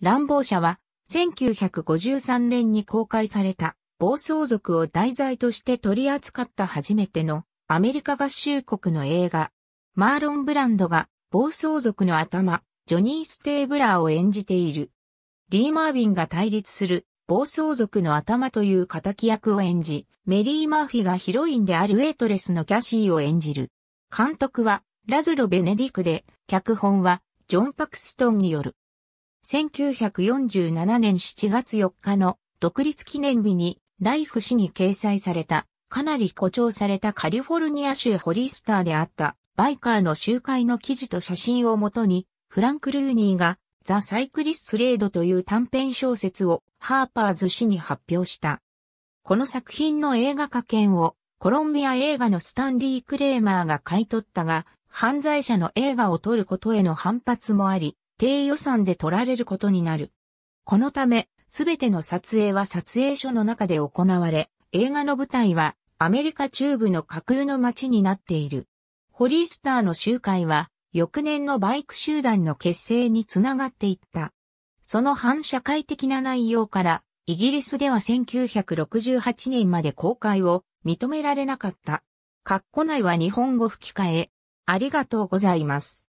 乱暴者は、1953年に公開された、暴走族を題材として取り扱った初めての、アメリカ合衆国の映画。マーロン・ブランドが、暴走族の頭、ジョニー・ステーブラーを演じている。リー・マービンが対立する、暴走族の頭という敵役を演じ、メリー・マーフィがヒロインであるウェイトレスのキャシーを演じる。監督は、ラズロ・ベネディクで、脚本は、ジョン・パクストンによる。1947年7月4日の独立記念日にライフ誌に掲載された、かなり誇張されたカリフォルニア州ホリスターであったバイカーの集会の記事と写真をもとに、フランク・ルーニーがザ・サイクリス・レードという短編小説をハーパーズ誌に発表した。この作品の映画化権をコロンビア映画のスタンリー・クレーマーが買い取ったが、犯罪者の映画を撮ることへの反発もあり、低予算で撮られることになる。このため、すべての撮影は撮影所の中で行われ、映画の舞台はアメリカ中部の架空の街になっている。ホリースターの集会は、翌年のバイク集団の結成につながっていった。その反社会的な内容から、イギリスでは1968年まで公開を認められなかった。括弧内は日本語吹き替え。ありがとうございます。